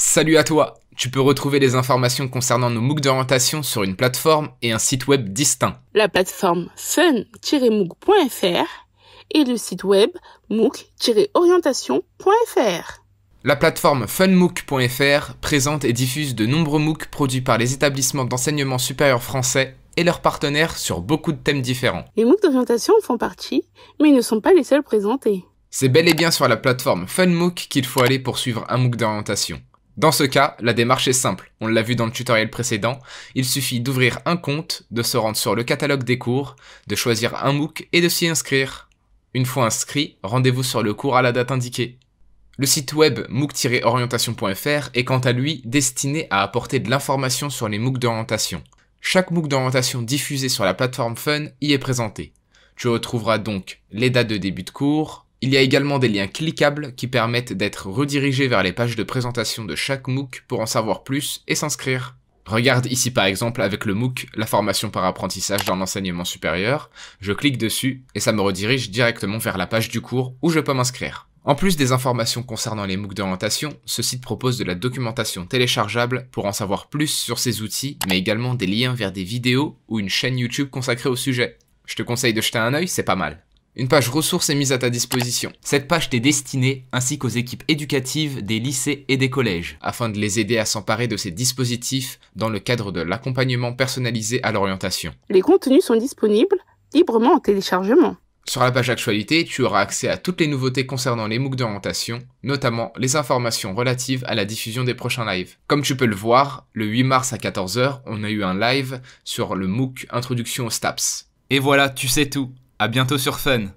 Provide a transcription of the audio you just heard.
Salut à toi Tu peux retrouver les informations concernant nos MOOC d'orientation sur une plateforme et un site web distinct. La plateforme fun mookfr et le site web mooc-orientation.fr. La plateforme funmook.fr présente et diffuse de nombreux MOOC produits par les établissements d'enseignement supérieur français et leurs partenaires sur beaucoup de thèmes différents. Les MOOC d'orientation font partie, mais ils ne sont pas les seuls présentés. C'est bel et bien sur la plateforme FunMOOC qu'il faut aller pour suivre un MOOC d'orientation. Dans ce cas, la démarche est simple, on l'a vu dans le tutoriel précédent, il suffit d'ouvrir un compte, de se rendre sur le catalogue des cours, de choisir un MOOC et de s'y inscrire. Une fois inscrit, rendez-vous sur le cours à la date indiquée. Le site web MOOC-orientation.fr est quant à lui destiné à apporter de l'information sur les MOOC d'orientation. Chaque MOOC d'orientation diffusé sur la plateforme Fun y est présenté. Tu retrouveras donc les dates de début de cours, il y a également des liens cliquables qui permettent d'être redirigés vers les pages de présentation de chaque MOOC pour en savoir plus et s'inscrire. Regarde ici par exemple avec le MOOC, la formation par apprentissage dans l'enseignement supérieur. Je clique dessus et ça me redirige directement vers la page du cours où je peux m'inscrire. En plus des informations concernant les MOOC d'orientation, ce site propose de la documentation téléchargeable pour en savoir plus sur ces outils, mais également des liens vers des vidéos ou une chaîne YouTube consacrée au sujet. Je te conseille de jeter un œil, c'est pas mal. Une page ressources est mise à ta disposition. Cette page t'est destinée ainsi qu'aux équipes éducatives des lycées et des collèges, afin de les aider à s'emparer de ces dispositifs dans le cadre de l'accompagnement personnalisé à l'orientation. Les contenus sont disponibles librement en téléchargement. Sur la page Actualité, tu auras accès à toutes les nouveautés concernant les MOOC d'orientation, notamment les informations relatives à la diffusion des prochains lives. Comme tu peux le voir, le 8 mars à 14h, on a eu un live sur le MOOC Introduction aux STAPS. Et voilà, tu sais tout à bientôt sur Fun!